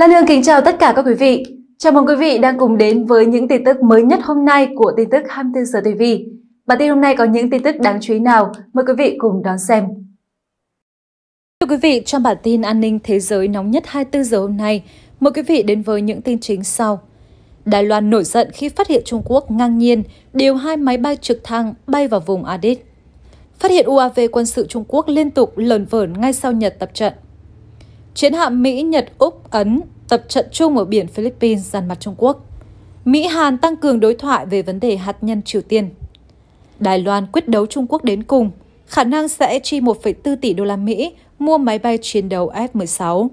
Lan Hương kính chào tất cả các quý vị. Chào mừng quý vị đang cùng đến với những tin tức mới nhất hôm nay của tin tức 24 giờ TV. Bản tin hôm nay có những tin tức đáng chú ý nào? Mời quý vị cùng đón xem. Thưa quý vị, trong bản tin an ninh thế giới nóng nhất 24 giờ hôm nay, mời quý vị đến với những tin chính sau. Đài Loan nổi giận khi phát hiện Trung Quốc ngang nhiên điều hai máy bay trực thăng bay vào vùng Addis. Phát hiện UAV quân sự Trung Quốc liên tục lờn vởn ngay sau Nhật tập trận. Chiến hạm Mỹ, Nhật, Úc, Ấn tập trận chung ở biển Philippines dàn mặt Trung Quốc. Mỹ-Hàn tăng cường đối thoại về vấn đề hạt nhân Triều Tiên. Đài Loan quyết đấu Trung Quốc đến cùng, khả năng sẽ chi 1,4 tỷ đô la Mỹ mua máy bay chiến đấu F-16.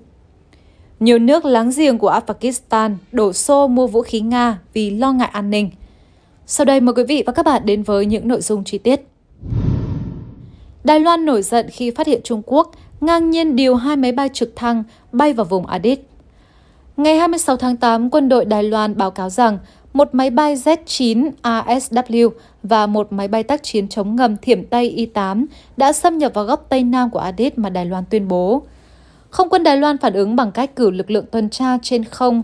Nhiều nước láng giềng của Afghanistan đổ xô mua vũ khí Nga vì lo ngại an ninh. Sau đây mời quý vị và các bạn đến với những nội dung chi tiết. Đài Loan nổi giận khi phát hiện Trung Quốc ngang nhiên điều hai máy bay trực thăng bay vào vùng Adit. Ngày 26 tháng 8, quân đội Đài Loan báo cáo rằng một máy bay Z-9 ASW và một máy bay tác chiến chống ngầm thiểm Tây Y-8 đã xâm nhập vào góc Tây Nam của Adit mà Đài Loan tuyên bố. Không quân Đài Loan phản ứng bằng cách cử lực lượng tuần tra trên không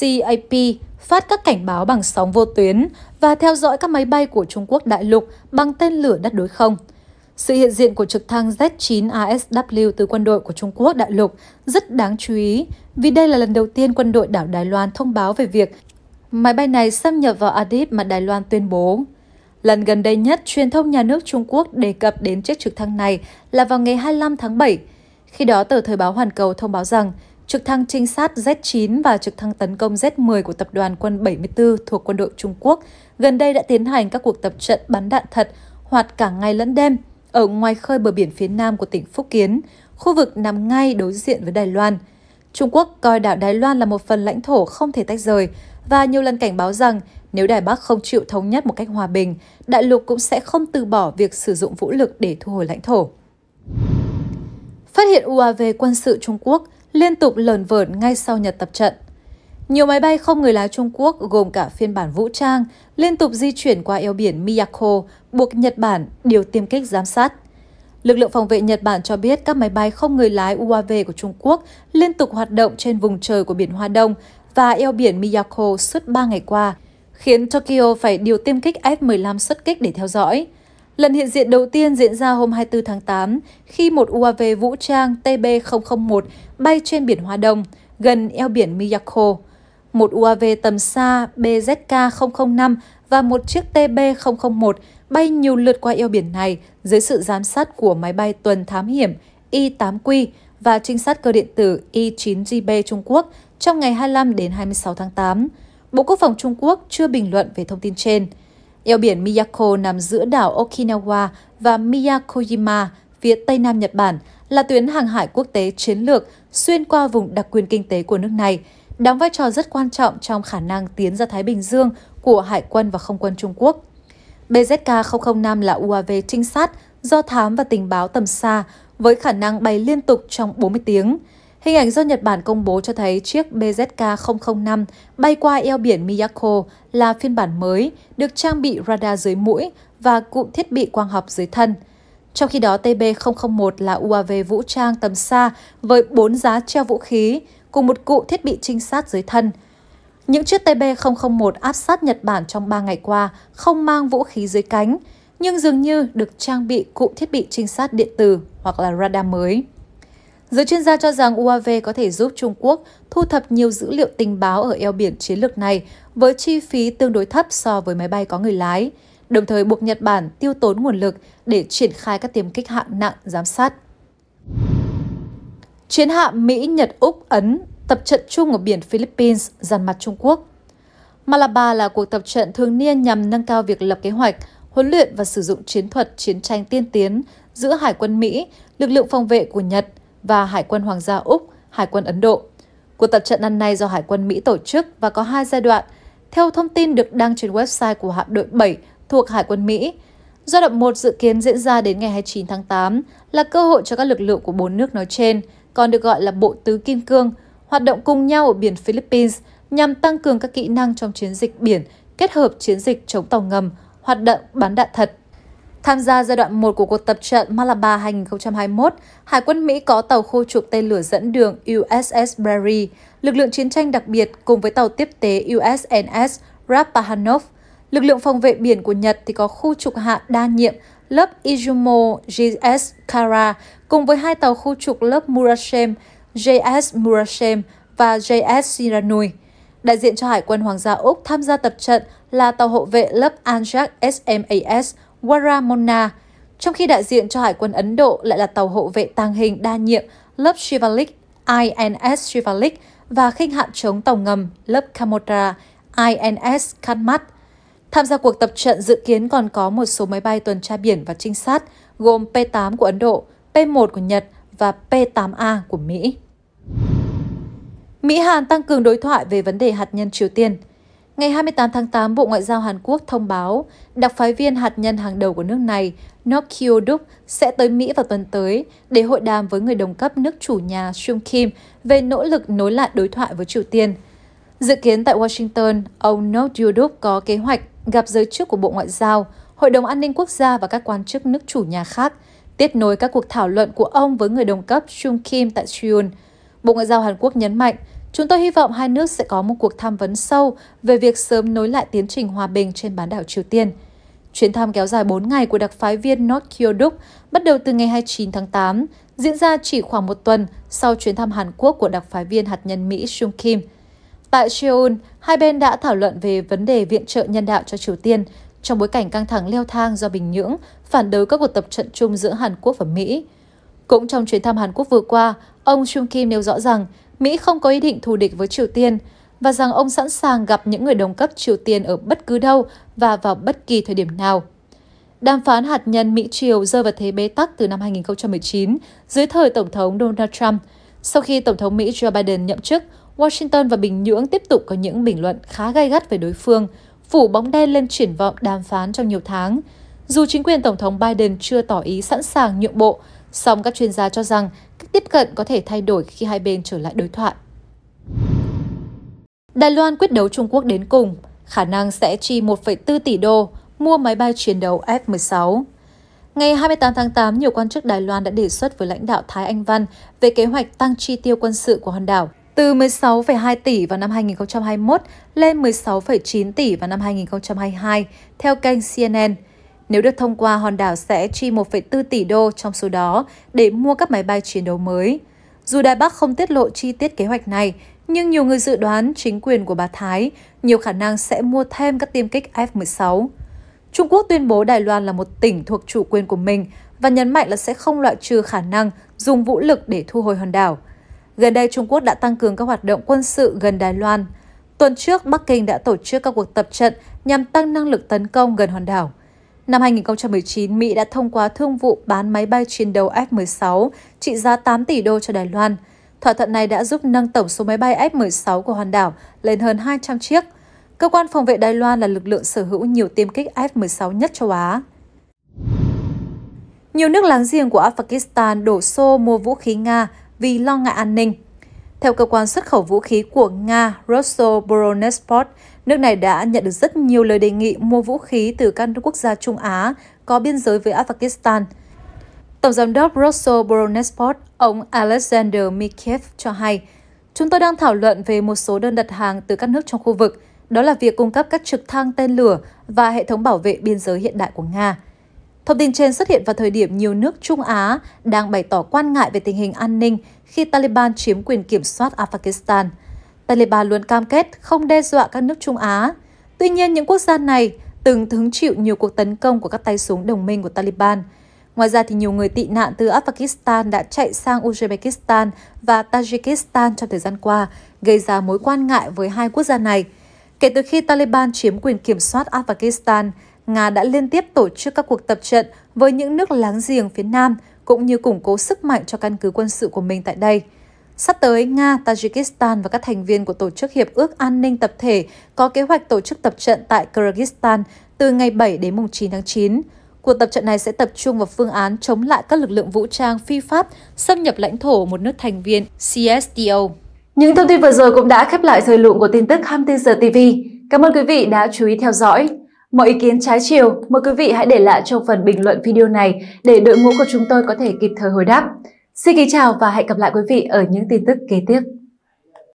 CAP phát các cảnh báo bằng sóng vô tuyến và theo dõi các máy bay của Trung Quốc đại lục bằng tên lửa đất đối không – sự hiện diện của trực thăng Z-9 ASW từ quân đội của Trung Quốc đại lục rất đáng chú ý vì đây là lần đầu tiên quân đội đảo Đài Loan thông báo về việc máy bay này xâm nhập vào Adip mà Đài Loan tuyên bố. Lần gần đây nhất, truyền thông nhà nước Trung Quốc đề cập đến chiếc trực thăng này là vào ngày 25 tháng 7. Khi đó, tờ Thời báo Hoàn Cầu thông báo rằng trực thăng trinh sát Z-9 và trực thăng tấn công Z-10 của tập đoàn quân 74 thuộc quân đội Trung Quốc gần đây đã tiến hành các cuộc tập trận bắn đạn thật hoạt cả ngày lẫn đêm – ở ngoài khơi bờ biển phía nam của tỉnh Phúc Kiến, khu vực nằm ngay đối diện với Đài Loan. Trung Quốc coi đảo Đài Loan là một phần lãnh thổ không thể tách rời và nhiều lần cảnh báo rằng nếu Đài Bắc không chịu thống nhất một cách hòa bình, đại lục cũng sẽ không từ bỏ việc sử dụng vũ lực để thu hồi lãnh thổ. Phát hiện UAV quân sự Trung Quốc liên tục lờn vởn ngay sau Nhật tập trận. Nhiều máy bay không người lái Trung Quốc gồm cả phiên bản vũ trang liên tục di chuyển qua eo biển Miyako, buộc Nhật Bản điều tiêm kích giám sát. Lực lượng phòng vệ Nhật Bản cho biết các máy bay không người lái UAV của Trung Quốc liên tục hoạt động trên vùng trời của biển Hoa Đông và eo biển Miyako suốt 3 ngày qua, khiến Tokyo phải điều tiêm kích F-15 xuất kích để theo dõi. Lần hiện diện đầu tiên diễn ra hôm 24 tháng 8 khi một UAV vũ trang TB-001 bay trên biển Hoa Đông, gần eo biển Miyako một UAV tầm xa BZK-005 và một chiếc TB-001 bay nhiều lượt qua eo biển này dưới sự giám sát của máy bay tuần thám hiểm y 8 q và trinh sát cơ điện tử y 9 gb Trung Quốc trong ngày 25 đến 26 tháng 8. Bộ Quốc phòng Trung Quốc chưa bình luận về thông tin trên. Eo biển Miyako nằm giữa đảo Okinawa và Miyakoyima, phía tây nam Nhật Bản, là tuyến hàng hải quốc tế chiến lược xuyên qua vùng đặc quyền kinh tế của nước này – đóng vai trò rất quan trọng trong khả năng tiến ra Thái Bình Dương của Hải quân và Không quân Trung Quốc. BZK-005 là UAV trinh sát do thám và tình báo tầm xa với khả năng bay liên tục trong 40 tiếng. Hình ảnh do Nhật Bản công bố cho thấy chiếc BZK-005 bay qua eo biển Miyako là phiên bản mới, được trang bị radar dưới mũi và cụm thiết bị quang học dưới thân. Trong khi đó, TB-001 là UAV vũ trang tầm xa với 4 giá treo vũ khí, cùng một cụ thiết bị trinh sát dưới thân. Những chiếc TB-001 áp sát Nhật Bản trong 3 ngày qua không mang vũ khí dưới cánh, nhưng dường như được trang bị cụ thiết bị trinh sát điện tử hoặc là radar mới. Giới chuyên gia cho rằng UAV có thể giúp Trung Quốc thu thập nhiều dữ liệu tình báo ở eo biển chiến lược này với chi phí tương đối thấp so với máy bay có người lái, đồng thời buộc Nhật Bản tiêu tốn nguồn lực để triển khai các tiềm kích hạng nặng giám sát. Chiến hạm Mỹ, Nhật, Úc, Ấn tập trận chung ở biển Philippines dàn mặt Trung Quốc. Malabar là cuộc tập trận thường niên nhằm nâng cao việc lập kế hoạch, huấn luyện và sử dụng chiến thuật chiến tranh tiên tiến giữa Hải quân Mỹ, lực lượng phòng vệ của Nhật và Hải quân Hoàng gia Úc, Hải quân Ấn Độ. Cuộc tập trận năm nay do Hải quân Mỹ tổ chức và có hai giai đoạn, theo thông tin được đăng trên website của hạm đội 7 thuộc Hải quân Mỹ. Giai đoạn 1 dự kiến diễn ra đến ngày 29 tháng 8 là cơ hội cho các lực lượng của bốn nước nói trên – còn được gọi là bộ tứ kim cương, hoạt động cùng nhau ở biển Philippines nhằm tăng cường các kỹ năng trong chiến dịch biển kết hợp chiến dịch chống tàu ngầm, hoạt động bắn đạn thật. Tham gia giai đoạn 1 của cuộc tập trận Malabar 2021, Hải quân Mỹ có tàu khu trục tên lửa dẫn đường USS Barry, lực lượng chiến tranh đặc biệt cùng với tàu tiếp tế USNS Rappahannock Lực lượng phòng vệ biển của Nhật thì có khu trục hạ đa nhiệm lớp Izumo JS Kara cùng với hai tàu khu trục lớp Murashem JS Murashem và JS Shiranui Đại diện cho Hải quân Hoàng gia Úc tham gia tập trận là tàu hộ vệ lớp Anjak SMAS Waramona, trong khi đại diện cho Hải quân Ấn Độ lại là tàu hộ vệ tàng hình đa nhiệm lớp Shivalik INS Shivalik và khinh hạm chống tàu ngầm lớp Kamotra INS Kanmat. Tham gia cuộc tập trận dự kiến còn có một số máy bay tuần tra biển và trinh sát gồm P-8 của Ấn Độ, P-1 của Nhật và P-8A của Mỹ. Mỹ-Hàn tăng cường đối thoại về vấn đề hạt nhân Triều Tiên. Ngày 28 tháng 8, Bộ Ngoại giao Hàn Quốc thông báo đặc phái viên hạt nhân hàng đầu của nước này, Nok Kyo Duk, sẽ tới Mỹ vào tuần tới để hội đàm với người đồng cấp nước chủ nhà Sung Kim về nỗ lực nối lại đối thoại với Triều Tiên. Dự kiến tại Washington, ông Nok Kyo Duk có kế hoạch gặp giới chức của Bộ Ngoại giao, Hội đồng An ninh Quốc gia và các quan chức nước chủ nhà khác, tiếp nối các cuộc thảo luận của ông với người đồng cấp Chung Kim tại Seoul. Bộ Ngoại giao Hàn Quốc nhấn mạnh, chúng tôi hy vọng hai nước sẽ có một cuộc tham vấn sâu về việc sớm nối lại tiến trình hòa bình trên bán đảo Triều Tiên. Chuyến thăm kéo dài 4 ngày của đặc phái viên North Kyoduk bắt đầu từ ngày 29 tháng 8, diễn ra chỉ khoảng một tuần sau chuyến thăm Hàn Quốc của đặc phái viên hạt nhân Mỹ Chung Kim – Tại Seoul, hai bên đã thảo luận về vấn đề viện trợ nhân đạo cho Triều Tiên trong bối cảnh căng thẳng leo thang do Bình Nhưỡng phản đối các cuộc tập trận chung giữa Hàn Quốc và Mỹ. Cũng trong chuyến thăm Hàn Quốc vừa qua, ông Chung Kim nêu rõ rằng Mỹ không có ý định thù địch với Triều Tiên và rằng ông sẵn sàng gặp những người đồng cấp Triều Tiên ở bất cứ đâu và vào bất kỳ thời điểm nào. Đàm phán hạt nhân Mỹ-Triều rơi vào thế bế tắc từ năm 2019 dưới thời Tổng thống Donald Trump, sau khi Tổng thống Mỹ Joe Biden nhậm chức – Washington và Bình Nhưỡng tiếp tục có những bình luận khá gay gắt về đối phương, phủ bóng đen lên triển vọng đàm phán trong nhiều tháng. Dù chính quyền Tổng thống Biden chưa tỏ ý sẵn sàng nhượng bộ, song các chuyên gia cho rằng cách tiếp cận có thể thay đổi khi hai bên trở lại đối thoại. Đài Loan quyết đấu Trung Quốc đến cùng, khả năng sẽ chi 1,4 tỷ đô mua máy bay chiến đấu F-16. Ngày 28 tháng 8, nhiều quan chức Đài Loan đã đề xuất với lãnh đạo Thái Anh Văn về kế hoạch tăng chi tiêu quân sự của hòn đảo từ 16,2 tỷ vào năm 2021 lên 16,9 tỷ vào năm 2022, theo kênh CNN. Nếu được thông qua, hòn đảo sẽ chi 1,4 tỷ đô trong số đó để mua các máy bay chiến đấu mới. Dù Đài Bắc không tiết lộ chi tiết kế hoạch này, nhưng nhiều người dự đoán chính quyền của bà Thái nhiều khả năng sẽ mua thêm các tiêm kích F-16. Trung Quốc tuyên bố Đài Loan là một tỉnh thuộc chủ quyền của mình và nhấn mạnh là sẽ không loại trừ khả năng dùng vũ lực để thu hồi hòn đảo – Gần đây, Trung Quốc đã tăng cường các hoạt động quân sự gần Đài Loan. Tuần trước, Bắc Kinh đã tổ chức các cuộc tập trận nhằm tăng năng lực tấn công gần hòn đảo. Năm 2019, Mỹ đã thông qua thương vụ bán máy bay chiến đấu F-16 trị giá 8 tỷ đô cho Đài Loan. Thỏa thuận này đã giúp nâng tổng số máy bay F-16 của hòn đảo lên hơn 200 chiếc. Cơ quan phòng vệ Đài Loan là lực lượng sở hữu nhiều tiêm kích F-16 nhất châu Á. Nhiều nước láng giềng của Afghanistan đổ xô mua vũ khí Nga vì lo ngại an ninh. Theo cơ quan xuất khẩu vũ khí của Nga Rosoboronexport, nước này đã nhận được rất nhiều lời đề nghị mua vũ khí từ các quốc gia Trung Á có biên giới với Afghanistan. Tổng giám đốc Rosoboronexport, ông Alexander Mikhev cho hay, Chúng tôi đang thảo luận về một số đơn đặt hàng từ các nước trong khu vực, đó là việc cung cấp các trực thăng tên lửa và hệ thống bảo vệ biên giới hiện đại của Nga. Thông tin trên xuất hiện vào thời điểm nhiều nước Trung Á đang bày tỏ quan ngại về tình hình an ninh khi Taliban chiếm quyền kiểm soát Afghanistan. Taliban luôn cam kết không đe dọa các nước Trung Á. Tuy nhiên, những quốc gia này từng hứng chịu nhiều cuộc tấn công của các tay súng đồng minh của Taliban. Ngoài ra, thì nhiều người tị nạn từ Afghanistan đã chạy sang Uzbekistan và Tajikistan trong thời gian qua, gây ra mối quan ngại với hai quốc gia này. Kể từ khi Taliban chiếm quyền kiểm soát Afghanistan, Nga đã liên tiếp tổ chức các cuộc tập trận với những nước láng giềng phía Nam, cũng như củng cố sức mạnh cho căn cứ quân sự của mình tại đây. Sắp tới, Nga, Tajikistan và các thành viên của Tổ chức Hiệp ước An ninh Tập thể có kế hoạch tổ chức tập trận tại Kyrgyzstan từ ngày 7 đến mùng 9 tháng 9. Cuộc tập trận này sẽ tập trung vào phương án chống lại các lực lượng vũ trang phi Pháp xâm nhập lãnh thổ một nước thành viên CSTO. Những thông tin vừa rồi cũng đã khép lại thời lượng của tin tức 24 giờ TV. Cảm ơn quý vị đã chú ý theo dõi. Mọi ý kiến trái chiều, mời quý vị hãy để lại trong phần bình luận video này để đội ngũ của chúng tôi có thể kịp thời hồi đáp. Xin kính chào và hẹn gặp lại quý vị ở những tin tức kế tiếp.